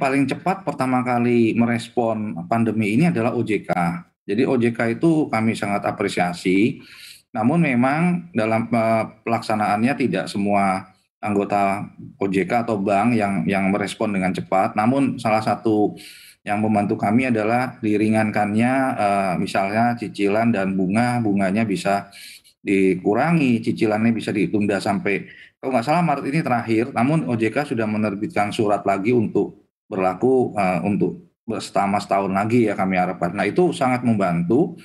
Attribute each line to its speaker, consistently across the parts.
Speaker 1: paling cepat pertama kali merespon pandemi ini adalah OJK. Jadi OJK itu kami sangat apresiasi. Namun memang dalam eh, pelaksanaannya tidak semua anggota OJK atau bank yang yang merespon dengan cepat. Namun salah satu yang membantu kami adalah diringankannya eh, misalnya cicilan dan bunga, bunganya bisa dikurangi, cicilannya bisa ditunda sampai kalau nggak salah Maret ini terakhir. Namun OJK sudah menerbitkan surat lagi untuk berlaku uh, untuk selama setahun lagi ya kami harapkan. Nah itu sangat membantu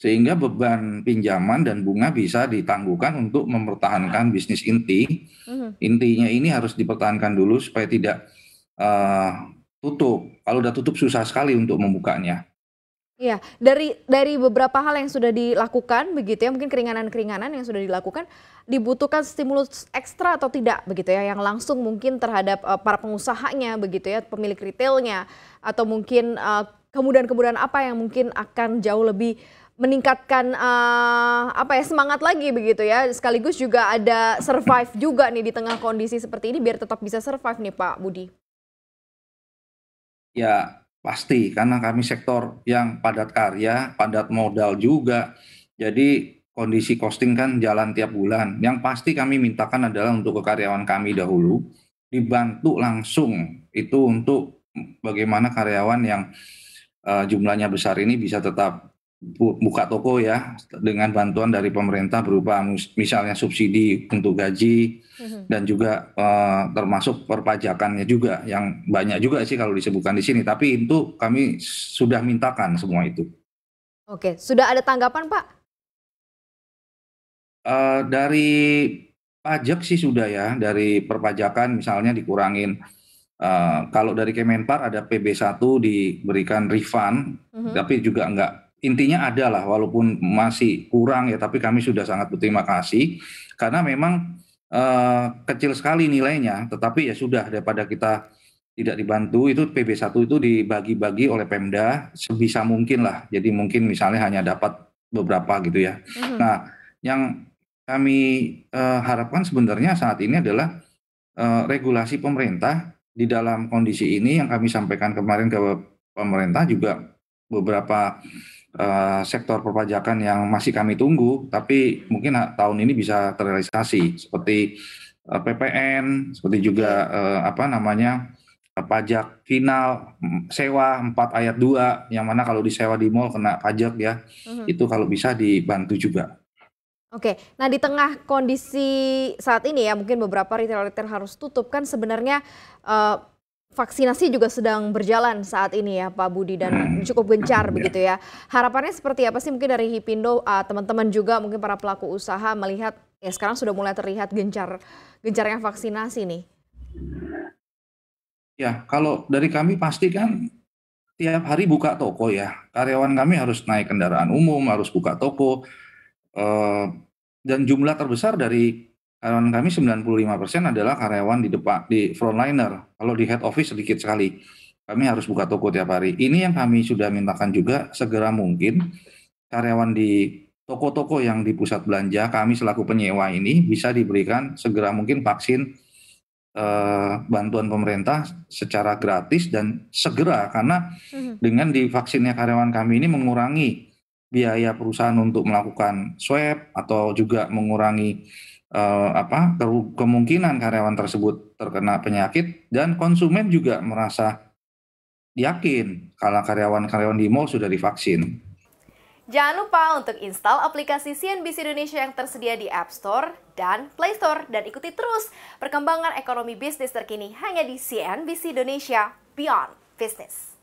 Speaker 1: sehingga beban pinjaman dan bunga bisa ditangguhkan untuk mempertahankan bisnis inti. Mhm. Intinya ini harus dipertahankan dulu supaya tidak uh, tutup. Kalau sudah tutup susah sekali untuk membukanya.
Speaker 2: Iya, dari dari beberapa hal yang sudah dilakukan begitu ya, mungkin keringanan-keringanan yang sudah dilakukan dibutuhkan stimulus ekstra atau tidak begitu ya yang langsung mungkin terhadap uh, para pengusahanya begitu ya, pemilik retailnya atau mungkin kemudian eh, kemudian uh, apa yang mungkin akan jauh lebih meningkatkan uh, apa ya semangat lagi begitu ya. Sekaligus juga ada survive juga nih di tengah kondisi seperti ini biar tetap bisa survive nih Pak Budi.
Speaker 1: Ya, Pasti, karena kami sektor yang padat karya, padat modal juga. Jadi kondisi costing kan jalan tiap bulan. Yang pasti kami mintakan adalah untuk ke karyawan kami dahulu, dibantu langsung itu untuk bagaimana karyawan yang uh, jumlahnya besar ini bisa tetap buka toko ya dengan bantuan dari pemerintah berupa misalnya subsidi untuk gaji mm-hmm. dan juga eh, termasuk perpajakannya juga yang banyak juga sih kalau disebutkan di sini tapi itu kami sudah mintakan semua itu.
Speaker 2: Oke, sudah ada tanggapan Pak?
Speaker 1: Eh, dari pajak sih sudah ya dari perpajakan misalnya dikurangin Uh, kalau dari Kemenpar ada PB1 diberikan refund uh mm-hmm. -huh. tapi juga enggak intinya adalah walaupun masih kurang ya tapi kami sudah sangat berterima kasih karena memang uh, kecil sekali nilainya tetapi ya sudah daripada kita tidak dibantu itu PB1 itu dibagi-bagi oleh Pemda sebisa mungkin lah. Jadi mungkin misalnya hanya dapat beberapa gitu ya. mm Nah, yang kami uh, harapkan sebenarnya saat ini adalah uh, regulasi pemerintah di dalam kondisi ini yang kami sampaikan kemarin ke pemerintah juga beberapa Eh, sektor perpajakan yang masih kami tunggu, tapi mungkin tahun ini bisa terrealisasi seperti eh, PPN, seperti juga eh, apa namanya pajak final sewa 4 ayat 2 yang mana kalau disewa di mall kena pajak ya. Uh mhm. -huh. Itu kalau bisa dibantu juga.
Speaker 2: Oke, nah di tengah kondisi saat ini ya mungkin beberapa retail-retail harus tutup kan sebenarnya uh, Vaksinasi juga sedang berjalan saat ini ya Pak Budi dan hmm. cukup gencar ya. begitu ya. Harapannya seperti apa sih mungkin dari Hipindo uh, teman-teman juga mungkin para pelaku usaha melihat ya sekarang sudah mulai terlihat gencar gencarnya vaksinasi nih.
Speaker 1: Ya, kalau dari kami pasti kan tiap hari buka toko ya. Karyawan kami harus naik kendaraan umum, harus buka toko. Eh, dan jumlah terbesar dari Karyawan kami 95% adalah karyawan di depan di frontliner. Kalau di head office sedikit sekali. Kami harus buka toko tiap hari. Ini yang kami sudah mintakan juga segera mungkin karyawan di toko-toko yang di pusat belanja kami selaku penyewa ini bisa diberikan segera mungkin vaksin eh, bantuan pemerintah secara gratis dan segera karena mhm. dengan divaksinnya karyawan kami ini mengurangi biaya perusahaan untuk melakukan swab atau juga mengurangi eh, apa kemungkinan karyawan tersebut terkena penyakit dan konsumen juga merasa yakin kalau karyawan-karyawan di mall sudah divaksin.
Speaker 2: Jangan lupa untuk install aplikasi CNBC Indonesia yang tersedia di App Store dan Play Store dan ikuti terus perkembangan ekonomi bisnis terkini hanya di CNBC Indonesia Beyond Business.